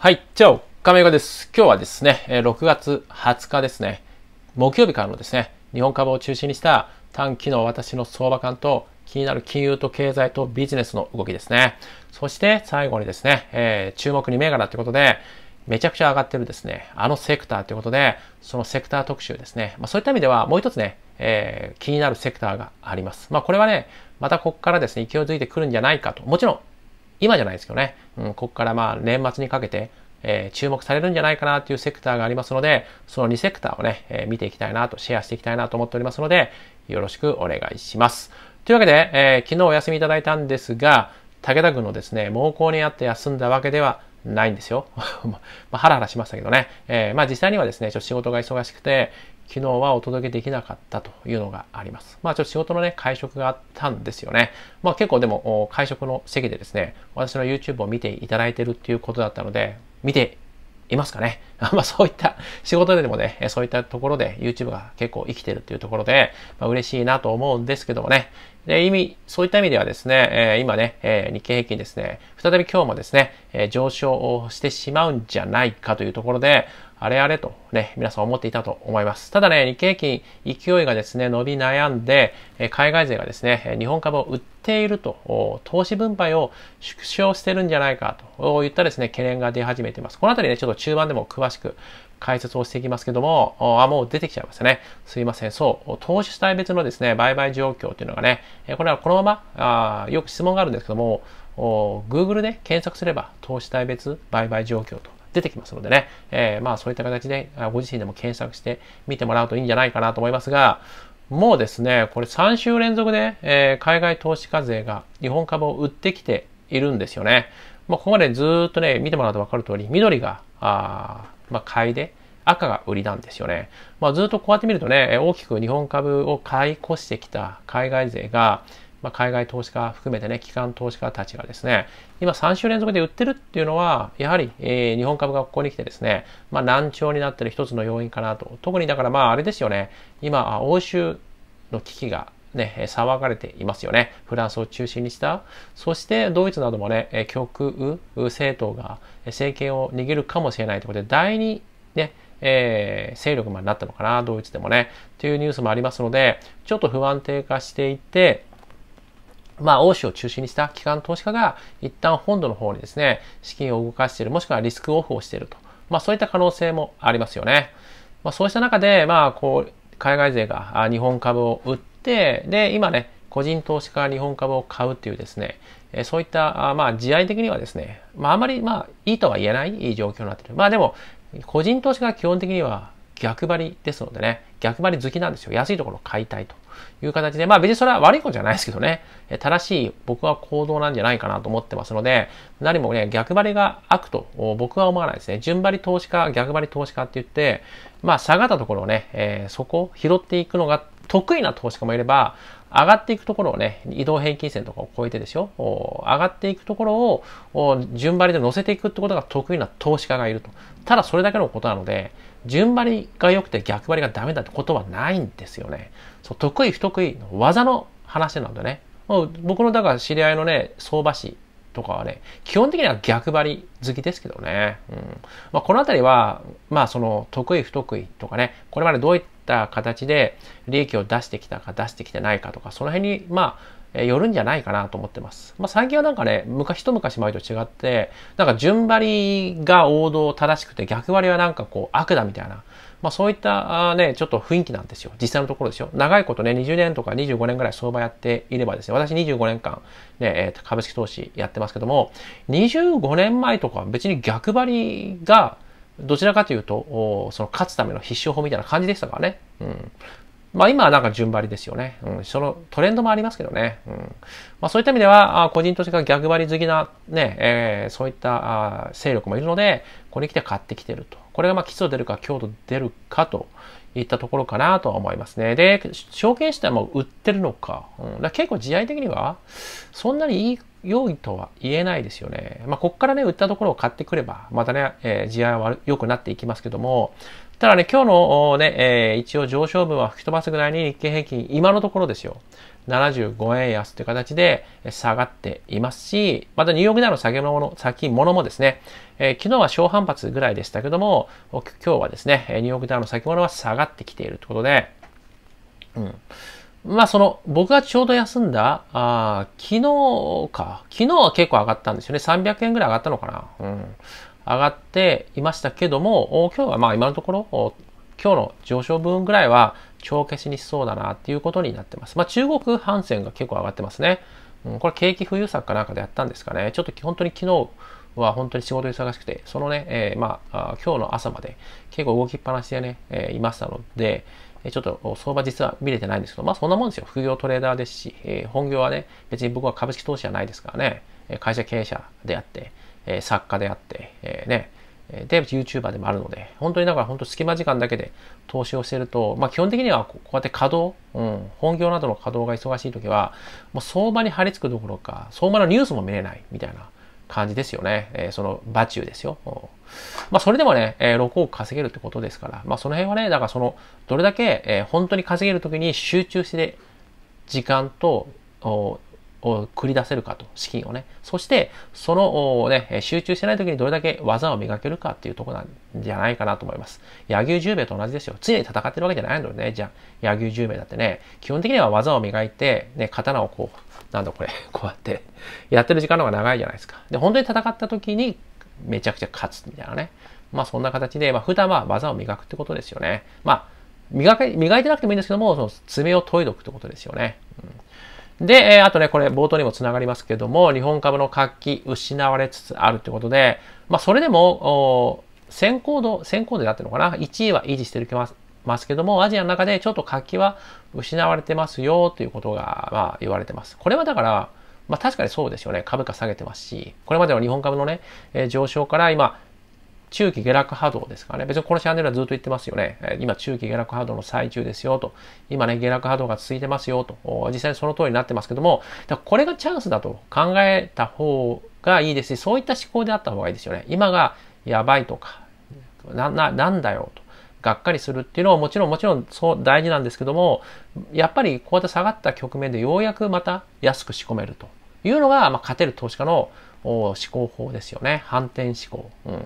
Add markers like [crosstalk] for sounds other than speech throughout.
はい、チャオ亀岡です。今日はですね、6月20日ですね、木曜日からのですね、日本株を中心にした短期の私の相場感と気になる金融と経済とビジネスの動きですね。そして最後にですね、えー、注目2銘柄ということで、めちゃくちゃ上がってるですね、あのセクターということで、そのセクター特集ですね。まあ、そういった意味ではもう一つね、えー、気になるセクターがあります。まあこれはね、またここからですね、勢いづいてくるんじゃないかと。もちろん今じゃないですけどね、うん、ここからまあ年末にかけて、えー、注目されるんじゃないかなというセクターがありますので、その2セクターをね、えー、見ていきたいなと、シェアしていきたいなと思っておりますので、よろしくお願いします。というわけで、えー、昨日お休みいただいたんですが、武田軍のですね、猛攻にあって休んだわけではないんですよ。[laughs] まあ、ハラハラしましたけどね。えー、まあ実際にはですね、ちょっと仕事が忙しくて、昨日はお届けできなかったというのがあります。まあちょっと仕事のね、会食があったんですよね。まあ結構でも会食の席でですね、私の YouTube を見ていただいてるっていうことだったので、見ていますかね。[laughs] まあそういった仕事でもね、そういったところで YouTube が結構生きてるっていうところで、まあ、嬉しいなと思うんですけどもね、で、意味、そういった意味ではですね、えー、今ね、えー、日経平均ですね、再び今日もですね、えー、上昇をしてしまうんじゃないかというところで、あれあれとね、皆さん思っていたと思います。ただね、日経平均勢いがですね、伸び悩んで、え海外勢がですね、日本株を売っていると、投資分配を縮小してるんじゃないかといったですね、懸念が出始めています。このあたりね、ちょっと中盤でも詳しく解説をしていきますけども、あ、もう出てきちゃいましたね。すいません。そう、投資主体別のですね、売買状況というのがね、これはこのまま、あよく質問があるんですけども、Google で検索すれば、投資体別売買状況と出てきますのでね、えー、まあそういった形でご自身でも検索してみてもらうといいんじゃないかなと思いますが、もうですね、これ3週連続で、えー、海外投資課税が日本株を売ってきているんですよね。まあ、ここまでずっとね、見てもらうと分かる通り、緑が、あまあ、買いで、赤が売りなんですよね。まあ、ずっとこうやって見るとね、大きく日本株を買い越してきた海外勢が、まあ、海外投資家含めてね、機関投資家たちがですね、今3週連続で売ってるっていうのは、やはり、えー、日本株がここに来てですね、まあ、難聴になってる一つの要因かなと。特にだからまああれですよね、今、欧州の危機がね、騒がれていますよね。フランスを中心にした。そしてドイツなどもね、極右政党が政権を握るかもしれないということで、第二、ね、えー、勢力までなったのかな、ドイツでもね。というニュースもありますので、ちょっと不安定化していて、まあ、欧州を中心にした機関投資家が一旦本土の方にですね、資金を動かしている、もしくはリスクオフをしていると。まあ、そういった可能性もありますよね。まあ、そうした中で、まあ、こう、海外勢が日本株を売って、で、今ね、個人投資家が日本株を買うっていうですね、えそういった、あまあ、時愛的にはですね、まあ、あまり、まあ、いいとは言えないいい状況になってる。まあ、でも、個人投資家は基本的には逆張りですのでね、逆張り好きなんですよ。安いところを買いたいという形で、まあ別にそれは悪いことじゃないですけどね、正しい僕は行動なんじゃないかなと思ってますので、何もね、逆張りが悪と僕は思わないですね。順張り投資家、逆張り投資家って言って、まあ下がったところをね、えー、そこを拾っていくのが得意な投資家もいれば、上がっていくところをね、移動平均線とかを超えてですよ、上がっていくところを順張りで乗せていくってことが得意な投資家がいると。ただそれだけのことなので、順張りが良くて逆張りがダメだってことはないんですよね。そう、得意不得意の技の話なんでね。僕のだから知り合いのね、相場師とかはね、基本的には逆張り好きですけどね。うんまあ、この辺りは、まあその得意不得意とかね、これまでどういった形で利益を出してきたか出してきてないかとか、その辺に、まあ、えよるんじゃないかなと思ってます。まあ、最近はなんかね、昔一昔前と違って、なんか順張りが王道正しくて逆張りはなんかこう悪だみたいなまあ、そういったね、ちょっと雰囲気なんですよ。実際のところですよ。長いことね、20年とか25年ぐらい相場やっていればですね、私25年間、ね、株式投資やってますけども、25年前とか別に逆張りが、どちらかというと、その勝つための必勝法みたいな感じでしたからね。うん。まあ今はなんか順張りですよね。うん。そのトレンドもありますけどね。うん。まあそういった意味では、あ個人としてが逆張り好きなね、えー、そういったあ勢力もいるので、これに来て買ってきてると。これがまあ基礎出るか強度出るかといったところかなとは思いますね。で、証券自体も売ってるのか。うん、だ結構試合的には、そんなに良いとは言えないですよね。まあ、こっからね、売ったところを買ってくれば、またね、えー、試合は良くなっていきますけども、ただね、今日のね、えー、一応上昇分は吹き飛ばすぐらいに日経平均、今のところですよ。75円安という形で下がっていますし、またニューヨークダウの先物先物もですね、えー、昨日は小反発ぐらいでしたけども、今日はですね、ニューヨークダウの先物は下がってきているということで、うん。まあその、僕がちょうど休んだ、あ昨日か。昨日は結構上がったんですよね。300円ぐらい上がったのかな。うん。上がっていましたけども、今日はまあ今のところ、今日の上昇分ぐらいは帳消しにしそうだなっていうことになってます。まあ、中国反戦が結構上がってますね。うん、これ景気浮遊策かなんかでやったんですかね。ちょっと本当に昨日は本当に仕事忙しくて、そのね、えー、まあ、今日の朝まで結構動きっぱなしでね、えー、いましたので、ちょっと相場実は見れてないんですけど、まあそんなもんですよ。副業トレーダーですし、えー、本業はね、別に僕は株式投資じゃないですからね、会社経営者であって、え作家であって、えね、えで、YouTuber でもあるので、本当にだから本当隙間時間だけで投資をしてると、まあ基本的にはこうやって稼働、うん、本業などの稼働が忙しい時は、もう相場に張り付くどころか、相場のニュースも見れないみたいな感じですよね。えー、その場中ですよ。うん、まあそれでもね、えー、6億稼げるってことですから、まあその辺はね、だからその、どれだけ、えー、本当に稼げる時に集中して、時間と、を繰り出せるかと、資金をね。そして、その、ね、集中してない時にどれだけ技を磨けるかっていうとこなんじゃないかなと思います。柳生十兵衛と同じですよ。常に戦ってるわけじゃないのでね、じゃあ、柳生十兵衛だってね、基本的には技を磨いて、ね、刀をこう、なんだこれ、[laughs] こうやって、やってる時間の方が長いじゃないですか。で、本当に戦った時に、めちゃくちゃ勝つみたいなね。まあそんな形で、まあ普段は技を磨くってことですよね。まあ、磨け、磨いてなくてもいいんですけども、その爪を研いどくってことですよね。うんで、えあとね、これ冒頭にもつながりますけども、日本株の活気失われつつあるということで、まあそれでも、先行度、先行度だってのかな ?1 位は維持してるけます。ますけども、アジアの中でちょっと活気は失われてますよということが、まあ、言われてます。これはだから、まあ確かにそうですよね。株価下げてますし、これまでの日本株のね、えー、上昇から今、中期下落波動ですからね。別にこのチャンネルはずっと言ってますよね。今中期下落波動の最中ですよと。今ね、下落波動が続いてますよと。実際にその通りになってますけども、これがチャンスだと考えた方がいいですし、そういった思考であった方がいいですよね。今がやばいとか、な、な、なんだよと。がっかりするっていうのはもちろんもちろんそう大事なんですけども、やっぱりこうやって下がった局面でようやくまた安く仕込めるというのが、まあ、勝てる投資家の思考法ですよね。反転思考。うん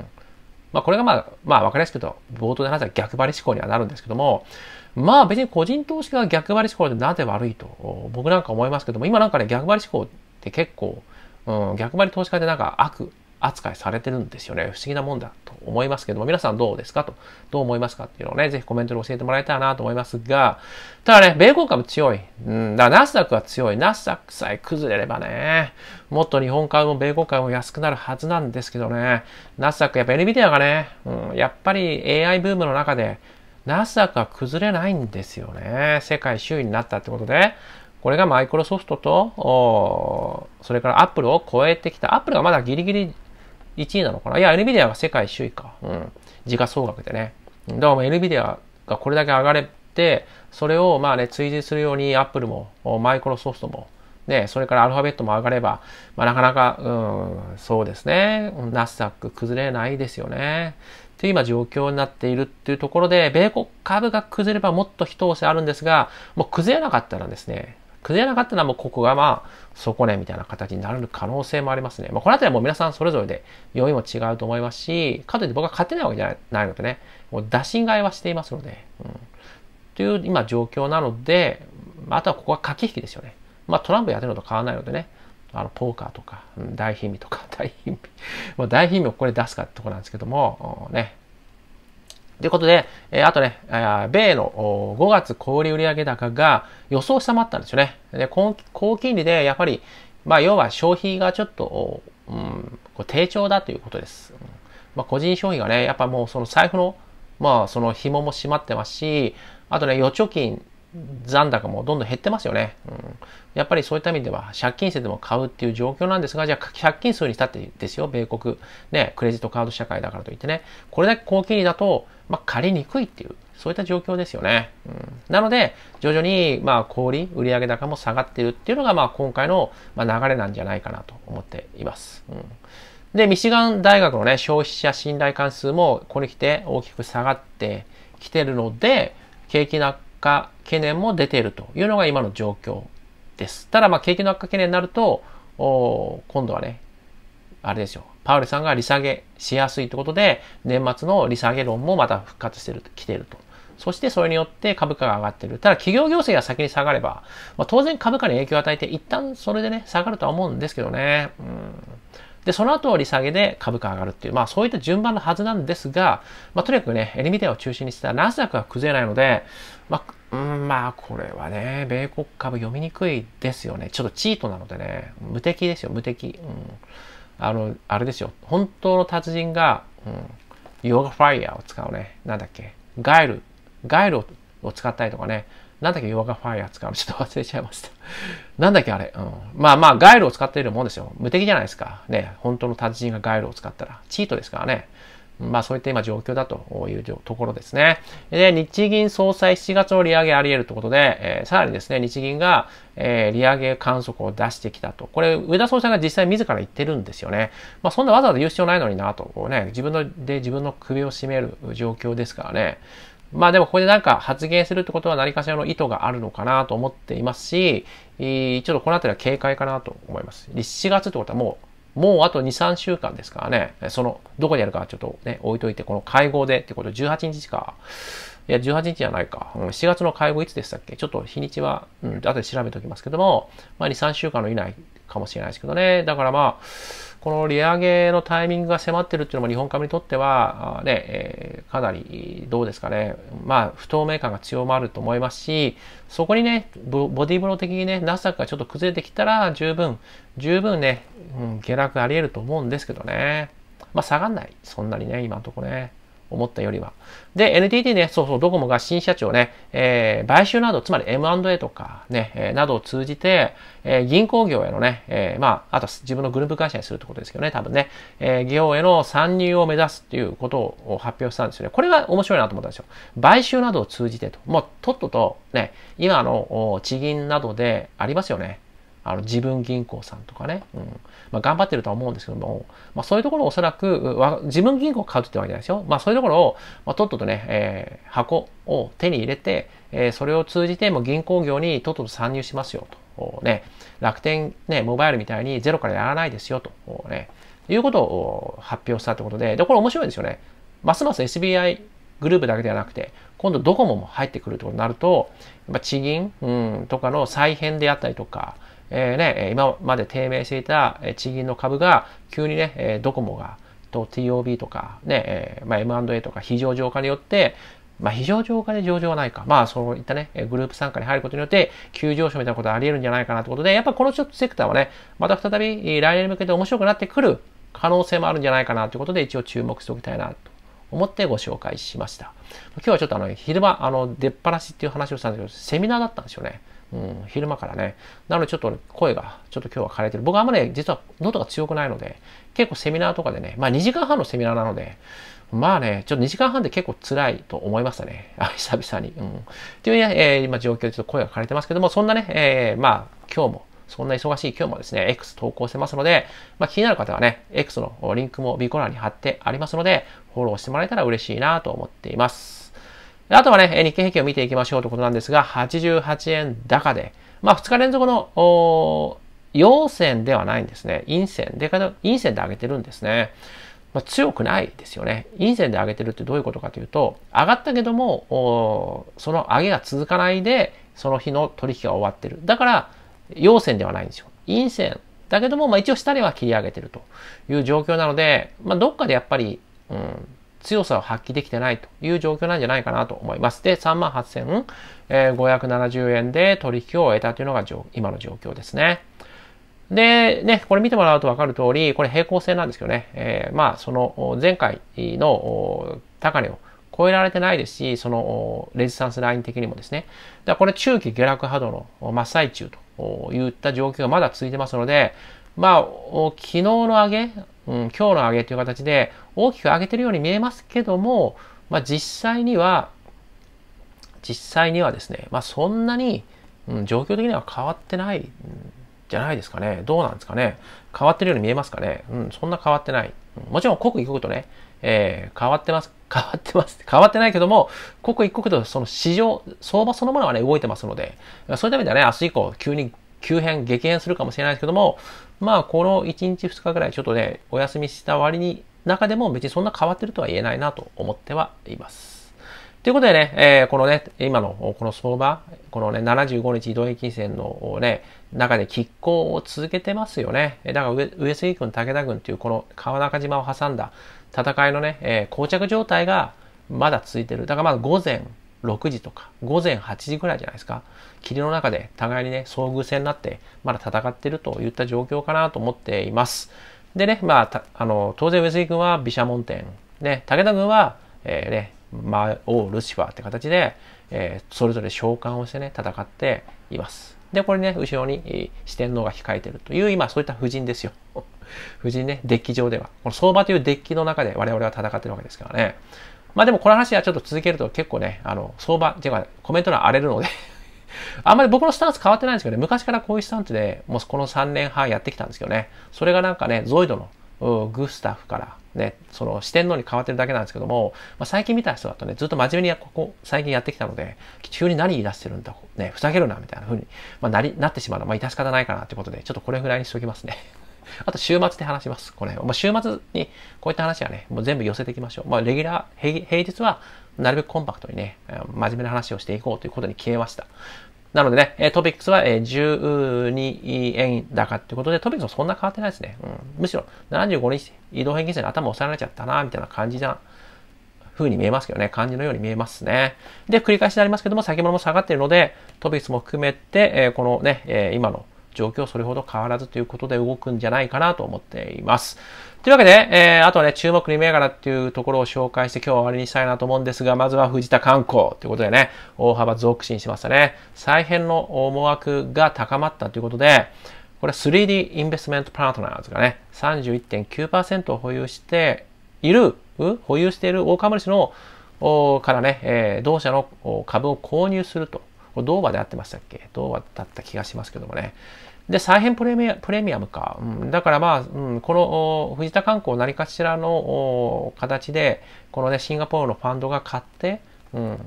まあ、これがまあ、まあ、わかりやすく言うと、冒頭で話した逆張り思考にはなるんですけども、まあ別に個人投資家が逆張り思考でなぜ悪いと、僕なんか思いますけども、今なんかね、逆張り思考って結構、うん、逆張り投資家でなんか悪扱いされてるんですよね。不思議なもんだと思いますけども、皆さんどうですかと、どう思いますかっていうのをね、ぜひコメントで教えてもらえたらなと思いますが、ただね、米国株強い。うん、だからナスダックは強い。ナスダックさえ崩れればね、もっと日本株も米国株も安くなるはずなんですけどね、ナスダックやっぱ NVIDIA がね、うん、やっぱり AI ブームの中で、ナスダックは崩れないんですよね。世界周囲になったってことで、これがマイクロソフトと、それからアップルを超えてきた。アップルがまだギリギリ1位なのかないや、NVIDIA が世界首位か。うん。時価総額でね。だからエヌ NVIDIA がこれだけ上がれて、それをまあね、追随するように Apple も、マイクロソフトも、ね、それからアルファベットも上がれば、まあ、なかなか、うん、そうですね、ナスダック崩れないですよね。っていう今状況になっているっていうところで、米国株が崩ればもっと一押せあるんですが、もう崩れなかったらですね、崩れなかったのはもうここがまあ、そこね、みたいな形になる可能性もありますね。まあ、このあたりはもう皆さんそれぞれで読みも違うと思いますし、かといって僕は勝てないわけじゃないのでね、もう打診買いはしていますので、うん。という今状況なので、あとはここは駆け引きですよね。まあ、トランプやってるのと変わらないのでね、あの、ポーカーとか、うん、大貧味とか、大貧味。[laughs] まあ、大貧味をここで出すかってとこなんですけども、ね、ということで、えあとね、米の5月小売売上高が予想下回ったんですよね。で、高金利でやっぱり、まあ、要は消費がちょっと、うん、こう低調だということです。まあ、個人消費がね、やっぱもうその財布の、まあ、その紐も締まってますし、あとね、預貯金残高もどんどん減ってますよね、うん。やっぱりそういった意味では借金してでも買うっていう状況なんですが、じゃあ借金するにしたってですよ、米国。ね、クレジットカード社会だからといってね、これだけ高金利だと、まあ、借りにくいっていう、そういった状況ですよね。うん、なので、徐々に、まあ、小売売上高も下がってるっていうのが、まあ、今回の、まあ、流れなんじゃないかなと思っています。うんで、ミシガン大学のね、消費者信頼関数もこれき来て大きく下がってきてるので、景気な化懸念も出ているというのが今の状況です。ただ、まあ、景気の悪化懸念になると、お今度はね、あれですよ。パウエルさんが利下げしやすいということで、年末の利下げ論もまた復活してる、来てると。そしてそれによって株価が上がってる。ただ企業業績が先に下がれば、まあ、当然株価に影響を与えて、一旦それでね、下がるとは思うんですけどね。うんで、その後利下げで株価上がるっていう、まあそういった順番のはずなんですが、まあとにかくね、エリミテを中心にしたたナスダックは崩れないので、まあ、うん、まあこれはね、米国株読みにくいですよね。ちょっとチートなのでね、無敵ですよ、無敵。うん、あの、あれですよ、本当の達人が、うん、ヨガファイヤーを使うね、なんだっけ、ガイル、ガイルを使ったりとかね、なんだっけ、ヨガファイア使うの [laughs] ちょっと忘れちゃいました。なんだっけ、あれ。うん。まあまあ、ガイルを使っているもんですよ。無敵じゃないですか。ね、本当の達人がガイルを使ったら。チートですからね。まあそういった今状況だというところですね。で、日銀総裁7月を利上げあり得るということで、えー、さらにですね、日銀が、えー、利上げ観測を出してきたと。これ、上田総裁が実際自ら言ってるんですよね。まあそんなわざわざ言う必要ないのになと、ね、自分ので自分の首を絞める状況ですからね。まあでもここでなんか発言するってことは何かしらの意図があるのかなと思っていますし、ちょっとこの辺りは警戒かなと思います。7月ってことはもうもうあと2、3週間ですからね、その、どこにあるかちょっとね、置いといて、この会合でってこと、18日か。いや、18日じゃないか。うん、7月の会合いつでしたっけちょっと日にちは、うん、後で調べておきますけども、まあ2、3週間の以内かもしれないですけどね。だからまあ、この利上げのタイミングが迫ってるっていうのも日本株にとっては、ね、えかなりどうですかね、まあ、不透明感が強まると思いますし、そこにね、ボディブロー的にね、ナスダックがちょっと崩れてきたら、十分、十分ね、うん、下落あり得ると思うんですけどね。まあ、下がんない。そんなにね、今のところね。思ったよりは。で、NTT ね、そうそう、ドコモが新社長ね、えー、買収など、つまり M&A とかね、えー、などを通じて、えー、銀行業へのね、えー、まあ、あと自分のグループ会社にするってことですけどね、多分ね、えー、業への参入を目指すっていうことを発表したんですよね。これが面白いなと思ったんですよ。買収などを通じてと。もう、とっととね、今の地銀などでありますよね。あの自分銀行さんとかね、うんまあ、頑張ってるとは思うんですけども、まあ、そういうところをおそらく、自分銀行を買うってわけじゃないですよ。まあ、そういうところを、まあ、とっととね、えー、箱を手に入れて、えー、それを通じても銀行業にとっとと参入しますよと。ね、楽天、ね、モバイルみたいにゼロからやらないですよと。ね、いうことを発表したってことで、で、これ面白いですよね。ますます SBI グループだけではなくて、今度ドコモも入ってくるってことになると、やっぱ地銀、うん、とかの再編であったりとか、えー、ね、今まで低迷していた地銀の株が急にね、ドコモが、と TOB とかね、えー、まあ、M&A とか非常上化によって、まあ、非常上化で上場はないか。まあ、そういったね、グループ参加に入ることによって、急上昇みたいなことがあり得るんじゃないかなということで、やっぱこのちょっとセクターはね、また再び来年に向けて面白くなってくる可能性もあるんじゃないかなということで、一応注目しておきたいなと思ってご紹介しました。今日はちょっとあの、昼間、あの、出っ放しっていう話をしたんですけど、セミナーだったんですよね。うん、昼間からね。なのでちょっと声が、ちょっと今日は枯れてる。僕はあんまね、実は喉が強くないので、結構セミナーとかでね、まあ2時間半のセミナーなので、まあね、ちょっと2時間半で結構辛いと思いましたね。あ、[laughs] 久々に。うん。というね、えー、今状況でちょっと声が枯れてますけども、そんなね、えー、まあ今日も、そんな忙しい今日もですね、X 投稿してますので、まあ、気になる方はね、X のリンクも B コーナーに貼ってありますので、フォローしてもらえたら嬉しいなと思っています。あとはね、日経平均を見ていきましょうということなんですが、88円高で、まあ2日連続の、陽線ではないんですね。陰線で、陰線で上げてるんですね。まあ、強くないですよね。陰線で上げてるってどういうことかというと、上がったけども、その上げが続かないで、その日の取引が終わってる。だから、陽線ではないんですよ。陰線だけども、まあ、一応下では切り上げてるという状況なので、まあ、どっかでやっぱり、うん、強さを発揮できてないという状況なんじゃないかなと思います。で、38,570円で取引を終えたというのが今の状況ですね。で、ね、これ見てもらうとわかる通り、これ平行線なんですけどね、えー、まあ、その前回の高値を超えられてないですし、そのレジスタンスライン的にもですね、だこれ中期下落波動の真っ最中といった状況がまだ続いてますので、まあ、昨日の上げ、うん、今日の上げという形で大きく上げてるように見えますけども、まあ、実際には、実際にはですね、まあ、そんなに、うん、状況的には変わってないんじゃないですかね。どうなんですかね。変わってるように見えますかね。うん、そんな変わってない。もちろん刻一刻とね、えー、変わってます。変わってます。変わってないけども、刻一刻とその市場、相場そのものはね、動いてますので、そういった意味ではね、明日以降、急に急変、激変するかもしれないですけども、まあ、この1日2日ぐらいちょっとね、お休みした割に、中でも別にそんな変わってるとは言えないなと思ってはいます。ということでね、えー、このね、今のこの相場、このね、75日移動平均線のね、中で拮抗を続けてますよね。だから上上杉軍、武田軍というこの川中島を挟んだ戦いのね、えー、膠着状態がまだ続いてる。だからまだ午前、6時とか午前8時ぐらいじゃないですか霧の中で互いにね遭遇戦になってまだ戦ってるといった状況かなと思っていますでねまああの当然上杉君は毘沙門天ね武田軍は、えー、ね魔王ルシファーって形で、えー、それぞれ召喚をしてね戦っていますでこれね後ろに四天王が控えてるという今そういった布陣ですよ [laughs] 布陣ねデッキ上ではこの相場というデッキの中で我々は戦ってるわけですからねまあでもこの話はちょっと続けると結構ね、あの、相場、ていうかコメント欄荒れるので [laughs] あんまり僕のスタンス変わってないんですけどね、昔からこういうスタンスで、もうこの3年半やってきたんですけどね、それがなんかね、ゾイドのグスタフからね、その四天王に変わってるだけなんですけども、まあ、最近見た人だとね、ずっと真面目にここ最近やってきたので、急に何言い出してるんだ、ね、ふざけるな、みたいな風に、まあ、なり、なってしまうのは、まあ、致し方ないかなってことで、ちょっとこれぐらいにしときますね。あと週末で話します。これ。まあ、週末にこういった話はね、もう全部寄せていきましょう。まあ、レギュラー、平日はなるべくコンパクトにね、真面目な話をしていこうということに消えました。なのでね、トピックスは12円高ってことで、トピックスもそんな変わってないですね。うん、むしろ75日移動平均線で頭押さえられちゃったな、みたいな感じじゃん。風に見えますけどね、感じのように見えますね。で、繰り返しになりますけども、先物も下がっているので、トピックスも含めて、このね、今の状況それほど変わらずということで動くんじゃないかなと思っています。というわけで、えー、あとはね、注目に銘柄っていうところを紹介して今日は終わりにしたいなと思うんですが、まずは藤田観光ということでね、大幅増進しましたね。再編の思惑が高まったということで、これ 3D インベスメントパートナーズがね、31.9%を保有している、保有している大株主のからね、えー、同社の株を購入するとこう、ドーバーで合ってましたっけドーバーだった気がしますけどもね。で、再編プレミアプレミアムか。うん、だからまあ、うん、この藤田観光何かしらの形で、このね、シンガポールのファンドが買って、うん、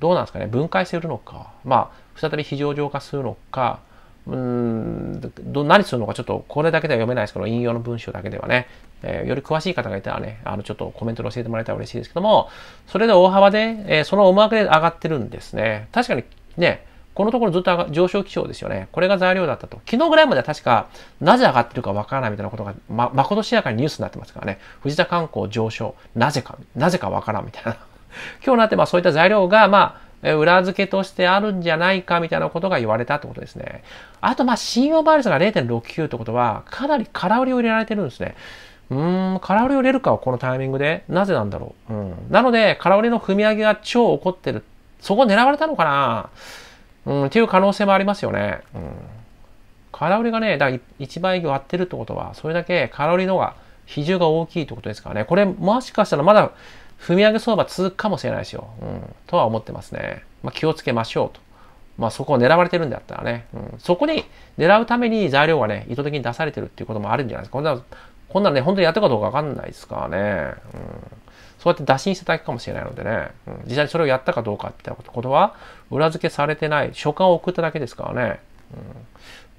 どうなんですかね、分解するのか、まあ、再び非常上化するのか、うんど何するのかちょっとこれだけでは読めないですけど引用の文章だけではね、えー、より詳しい方がいたらねあのちょっとコメントで教えてもらえたら嬉しいですけどもそれで大幅で、えー、その思惑で上がってるんですね確かにね、このところずっと上昇気象ですよね。これが材料だったと。昨日ぐらいまでは確か、なぜ上がってるかわからないみたいなことが、ま、まことしやかにニュースになってますからね。藤田観光上昇、なぜか、なぜかわからんみたいな。[laughs] 今日になって、まあそういった材料が、まあ、裏付けとしてあるんじゃないかみたいなことが言われたってことですね。あと、まあ、信用倍率が0.69ってことは、かなり空売りを入れられてるんですね。うーん、空売りを入れるかはこのタイミングで、なぜなんだろう。うん。なので、空売りの踏み上げが超起こってるそこ狙われたのかなうん、っていう可能性もありますよね。うん。空売りがね、だ1倍以上割ってるってことは、それだけ空売りの方が比重が大きいってことですからね。これもしかしたらまだ踏み上げ相場続くかもしれないですよ。うん。とは思ってますね。まあ、気をつけましょうと。まあ、そこを狙われてるんだったらね。うん。そこに狙うために材料がね、意図的に出されてるっていうこともあるんじゃないですか。こんな、こんなね、本当にやったかどうかわかんないですからね。うん。そうやって打診しただけかもしれないのでね、うん、実際にそれをやったかどうかってことは、裏付けされてない、書簡を送っただけですからね。うん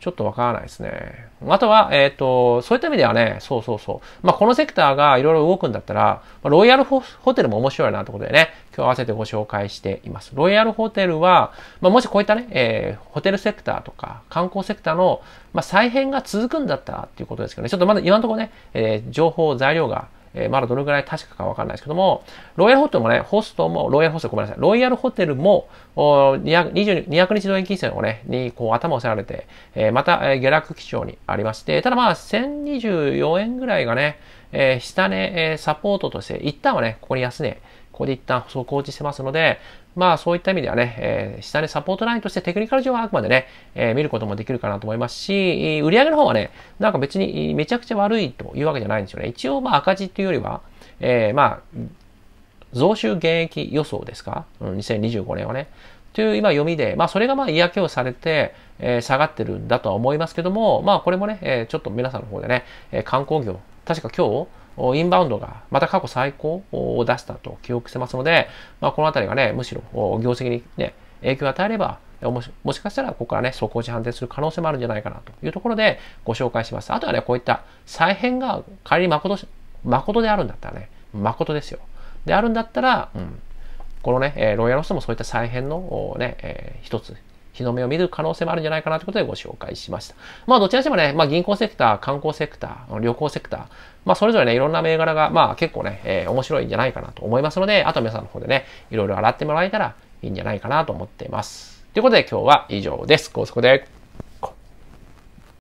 ちょっとわからないですね。あとは、えっ、ー、と、そういった意味ではね、そうそうそう。まあ、このセクターがいろいろ動くんだったら、まあ、ロイヤルホテルも面白いなということでね、今日合わせてご紹介しています。ロイヤルホテルは、まあ、もしこういったね、えー、ホテルセクターとか観光セクターの、ま再編が続くんだったらっていうことですけどね、ちょっとまだ今のところね、えー、情報、材料がえー、まだどれぐらい確かかわかんないですけども、ロイヤルホテルもね、ホストも、ロイヤルホテルごめんなさい、ロイヤルホテルも、お 200, 2 0日動延金銭をね、にこう頭を押せられて、えー、また、えー、下落基調にありまして、ただまあ、1024円ぐらいがね、えー、下値、ね、えー、サポートとして、一旦はね、ここに安値、ここで一旦う落ちしてますので、まあそういった意味ではね、えー、下値サポートラインとしてテクニカル上はあくまでね、えー、見ることもできるかなと思いますし、売上の方はね、なんか別にめちゃくちゃ悪いというわけじゃないんですよね。一応まあ赤字っていうよりは、えー、まあ、増収減益予想ですか、うん、2025年はね。という今読みで、まあそれがまあ嫌気をされて、えー、下がってるんだとは思いますけども、まあこれもね、えー、ちょっと皆さんの方でね、えー、観光業、確か今日、インバウンドがまた過去最高を出したと記憶してますので、まあ、このあたりがね、むしろ業績にね、影響を与えれば、もしもしかしたらここからね、速攻値判定する可能性もあるんじゃないかなというところでご紹介します。あとはね、こういった再編が仮に誠誠であるんだったらね、誠ですよ。であるんだったら、うん、このね、ロイヤルスもそういった再編のね、えー、一つ日の目を見る可能性もあるんじゃないかなということでご紹介しました。まあ、どちらにしてもね、まあ、銀行セクター、観光セクター、旅行セクター、まあ、それぞれね、いろんな銘柄が、まあ、結構ね、えー、面白いんじゃないかなと思いますので、あと皆さんの方でね、いろいろ洗ってもらえたらいいんじゃないかなと思っています。ということで今日は以上です。高速で。